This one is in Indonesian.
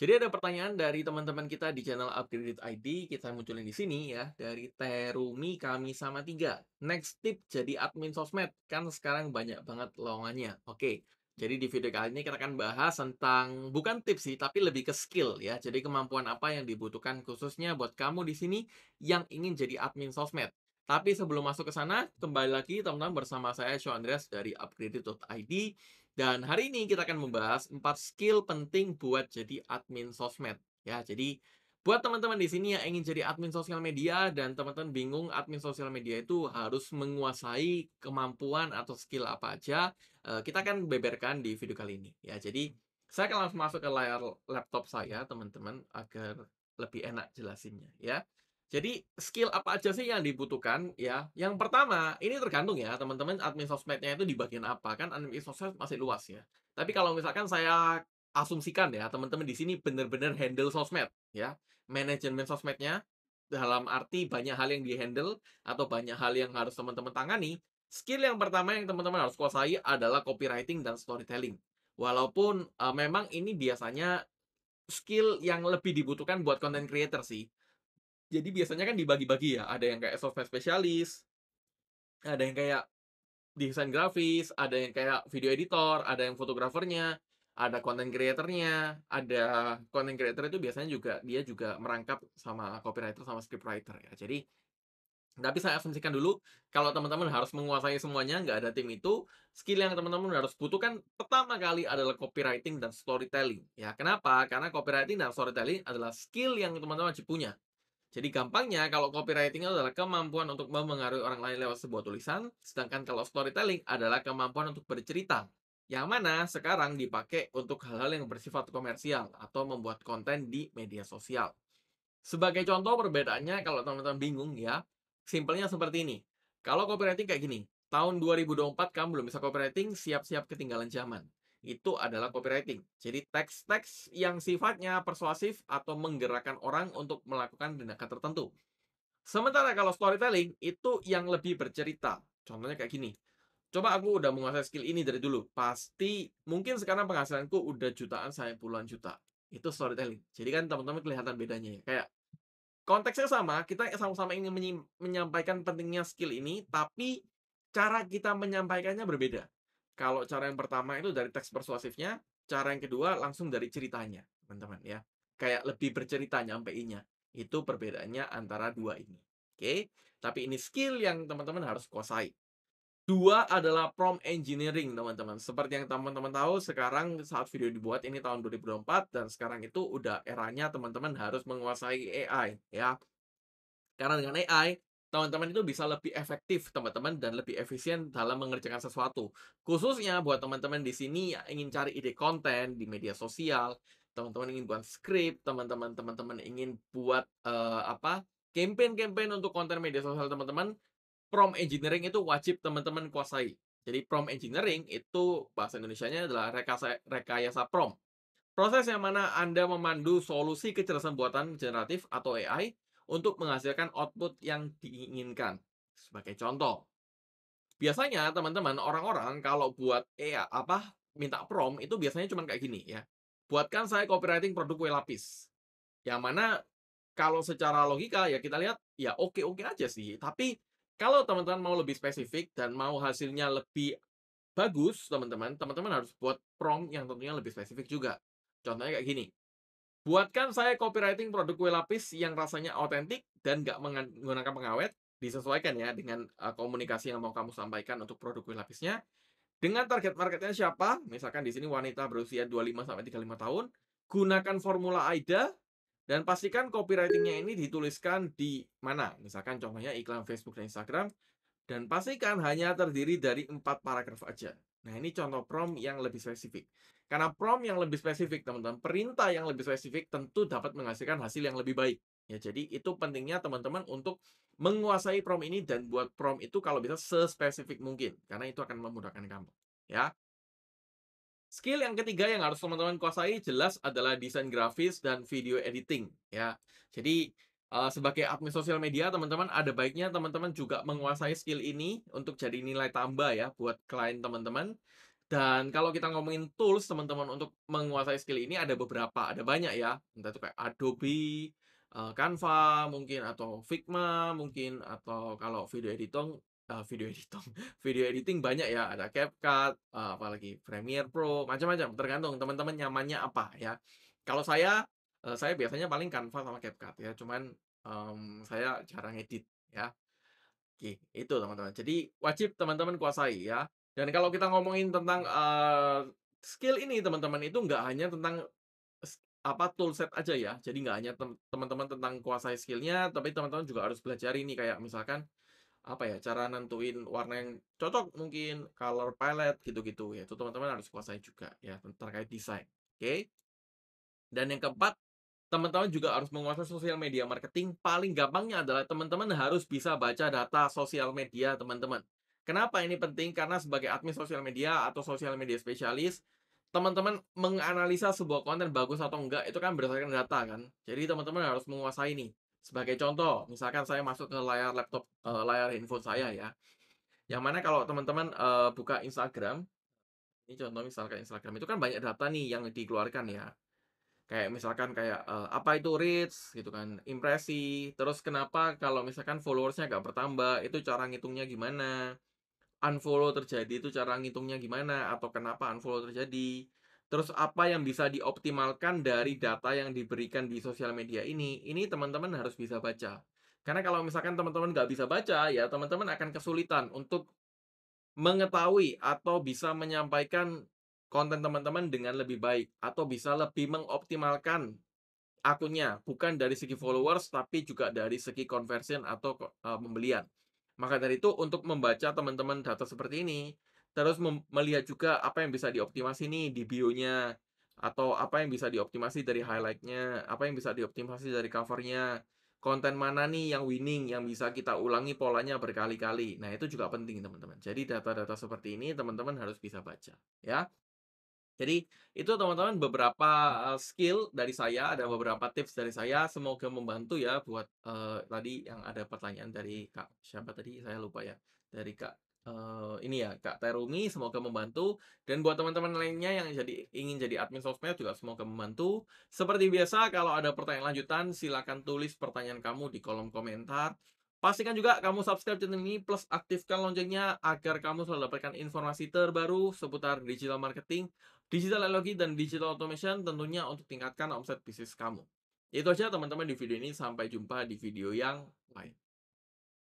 Jadi ada pertanyaan dari teman-teman kita di channel Upgraded ID, kita munculin di sini ya, dari Terumi kami sama tiga. Next tip jadi admin sosmed, kan sekarang banyak banget lowongannya. Oke, jadi di video kali ini kita akan bahas tentang bukan tips sih, tapi lebih ke skill ya. Jadi kemampuan apa yang dibutuhkan khususnya buat kamu di sini yang ingin jadi admin sosmed. Tapi sebelum masuk ke sana, kembali lagi teman-teman bersama saya Sean Andreas dari upgraded.id dan hari ini kita akan membahas 4 skill penting buat jadi admin sosmed. Ya, jadi buat teman-teman di sini yang ingin jadi admin sosial media dan teman-teman bingung admin sosial media itu harus menguasai kemampuan atau skill apa aja, eh, kita akan beberkan di video kali ini. Ya, jadi saya akan langsung masuk ke layar laptop saya, teman-teman, agar lebih enak jelasinnya ya. Jadi skill apa aja sih yang dibutuhkan ya? Yang pertama, ini tergantung ya teman-teman admin sosmednya itu di bagian apa kan admin sosmed masih luas ya. Tapi kalau misalkan saya asumsikan ya teman-teman di sini benar-benar handle sosmed ya, manajemen sosmednya dalam arti banyak hal yang dihandle atau banyak hal yang harus teman-teman tangani. Skill yang pertama yang teman-teman harus kuasai adalah copywriting dan storytelling. Walaupun uh, memang ini biasanya skill yang lebih dibutuhkan buat content creator sih jadi biasanya kan dibagi-bagi ya ada yang kayak software spesialis ada yang kayak desain grafis ada yang kayak video editor ada yang fotografernya ada content creatornya ada content creator itu biasanya juga dia juga merangkap sama copywriter sama scriptwriter ya jadi tapi saya asumsikan dulu kalau teman-teman harus menguasai semuanya nggak ada tim itu skill yang teman-teman harus butuhkan pertama kali adalah copywriting dan storytelling ya kenapa karena copywriting dan storytelling adalah skill yang teman-teman wajib punya jadi gampangnya kalau copywriting adalah kemampuan untuk memengaruhi orang lain lewat sebuah tulisan, sedangkan kalau storytelling adalah kemampuan untuk bercerita. Yang mana sekarang dipakai untuk hal-hal yang bersifat komersial atau membuat konten di media sosial. Sebagai contoh perbedaannya kalau teman-teman bingung ya, simpelnya seperti ini. Kalau copywriting kayak gini, tahun 2024 kamu belum bisa copywriting, siap-siap ketinggalan zaman itu adalah copywriting. Jadi teks-teks yang sifatnya persuasif atau menggerakkan orang untuk melakukan tindakan tertentu. Sementara kalau storytelling itu yang lebih bercerita. Contohnya kayak gini. Coba aku udah menguasai skill ini dari dulu. Pasti mungkin sekarang penghasilanku udah jutaan saya puluhan juta. Itu storytelling. Jadi kan teman-teman kelihatan bedanya ya. Kayak konteksnya sama, kita sama-sama ingin menyampaikan pentingnya skill ini, tapi cara kita menyampaikannya berbeda. Kalau cara yang pertama itu dari teks persuasifnya, cara yang kedua langsung dari ceritanya, teman-teman ya. Kayak lebih bercerita nyampeinnya. Itu perbedaannya antara dua ini. Oke, okay? tapi ini skill yang teman-teman harus kuasai. Dua adalah prompt engineering, teman-teman. Seperti yang teman-teman tahu, sekarang saat video dibuat ini tahun 2024 dan sekarang itu udah eranya teman-teman harus menguasai AI ya. Karena dengan AI, teman-teman itu bisa lebih efektif teman-teman dan lebih efisien dalam mengerjakan sesuatu. Khususnya buat teman-teman di sini yang ingin cari ide konten di media sosial, teman-teman ingin buat skrip, teman-teman teman-teman ingin buat uh, apa? campaign-campaign untuk konten media sosial teman-teman, Prom engineering itu wajib teman-teman kuasai. Jadi prom engineering itu bahasa Indonesia-nya adalah rekayasa, rekayasa prompt. Proses yang mana Anda memandu solusi kecerdasan buatan generatif atau AI untuk menghasilkan output yang diinginkan. Sebagai contoh, biasanya teman-teman orang-orang kalau buat eh apa minta prom itu biasanya cuma kayak gini ya. Buatkan saya copywriting produk kue lapis. Yang mana kalau secara logika ya kita lihat ya oke-oke aja sih. Tapi kalau teman-teman mau lebih spesifik dan mau hasilnya lebih bagus teman-teman, teman-teman harus buat prom yang tentunya lebih spesifik juga. Contohnya kayak gini. Buatkan saya copywriting produk kue lapis yang rasanya otentik dan gak menggunakan pengawet. Disesuaikan ya dengan komunikasi yang mau kamu sampaikan untuk produk kue lapisnya. Dengan target marketnya siapa? Misalkan di sini wanita berusia 25-35 tahun. Gunakan formula AIDA. Dan pastikan copywritingnya ini dituliskan di mana. Misalkan contohnya iklan Facebook dan Instagram. Dan pastikan hanya terdiri dari empat paragraf aja. Nah, ini contoh prom yang lebih spesifik. Karena prom yang lebih spesifik, teman-teman, perintah yang lebih spesifik tentu dapat menghasilkan hasil yang lebih baik. Ya, jadi itu pentingnya teman-teman untuk menguasai prom ini dan buat prom itu kalau bisa sespesifik mungkin. Karena itu akan memudahkan kamu. Ya. Skill yang ketiga yang harus teman-teman kuasai jelas adalah desain grafis dan video editing. Ya, jadi Eh, sebagai admin sosial media, teman-teman ada baiknya teman-teman juga menguasai skill ini untuk jadi nilai tambah ya buat klien teman-teman. Dan kalau kita ngomongin tools teman-teman untuk menguasai skill ini ada beberapa, ada banyak ya. Entah itu kayak Adobe, eh, Canva mungkin atau Figma mungkin atau kalau video editing eh, video editing video editing banyak ya ada CapCut apalagi Premiere Pro macam-macam tergantung teman-teman nyamannya apa ya kalau saya Eh, saya biasanya paling kanva sama CapCut ya, cuman, um, saya jarang edit ya. Oke, itu teman-teman. Jadi wajib teman-teman kuasai ya. Dan kalau kita ngomongin tentang, uh, skill ini teman-teman itu nggak hanya tentang apa, toolset aja ya. Jadi nggak hanya teman-teman tentang kuasai skillnya, tapi teman-teman juga harus belajar ini kayak misalkan, apa ya, cara nentuin warna yang cocok mungkin, color palette gitu-gitu ya, itu teman-teman harus kuasai juga ya, terkait desain, oke? Dan yang keempat teman-teman juga harus menguasai sosial media marketing. Paling gampangnya adalah teman-teman harus bisa baca data sosial media teman-teman. Kenapa ini penting? Karena sebagai admin sosial media atau sosial media spesialis, teman-teman menganalisa sebuah konten bagus atau enggak itu kan berdasarkan data kan. Jadi teman-teman harus menguasai ini. Sebagai contoh, misalkan saya masuk ke layar laptop, uh, layar handphone saya ya. Yang mana kalau teman-teman uh, buka Instagram, ini contoh misalkan Instagram itu kan banyak data nih yang dikeluarkan ya Kayak misalkan kayak uh, apa itu reach gitu kan, impresi, terus kenapa kalau misalkan followersnya gak bertambah, itu cara ngitungnya gimana, unfollow terjadi itu cara ngitungnya gimana, atau kenapa unfollow terjadi, terus apa yang bisa dioptimalkan dari data yang diberikan di sosial media ini, ini teman-teman harus bisa baca. Karena kalau misalkan teman-teman nggak bisa baca, ya teman-teman akan kesulitan untuk mengetahui atau bisa menyampaikan konten teman-teman dengan lebih baik atau bisa lebih mengoptimalkan akunnya bukan dari segi hmm. followers tapi juga dari segi conversion atau uh, pembelian. Maka dari itu untuk membaca teman-teman data seperti ini, terus melihat juga apa yang bisa dioptimasi nih di bio-nya atau apa yang bisa dioptimasi dari highlight-nya, apa yang bisa dioptimasi dari covernya, konten mana nih yang winning yang bisa kita ulangi polanya berkali-kali. Nah, itu juga penting, teman-teman. Jadi data-data seperti ini teman-teman harus bisa baca, ya. Jadi itu teman-teman beberapa skill dari saya, ada beberapa tips dari saya. Semoga membantu ya buat uh, tadi yang ada pertanyaan dari Kak siapa tadi saya lupa ya dari Kak uh, ini ya Kak Terumi. Semoga membantu dan buat teman-teman lainnya yang jadi ingin jadi admin sosmed juga semoga membantu. Seperti biasa kalau ada pertanyaan lanjutan silakan tulis pertanyaan kamu di kolom komentar. Pastikan juga kamu subscribe channel ini plus aktifkan loncengnya agar kamu selalu dapatkan informasi terbaru seputar digital marketing digital analogi dan digital automation tentunya untuk tingkatkan omset bisnis kamu. Itu aja teman-teman di video ini, sampai jumpa di video yang lain.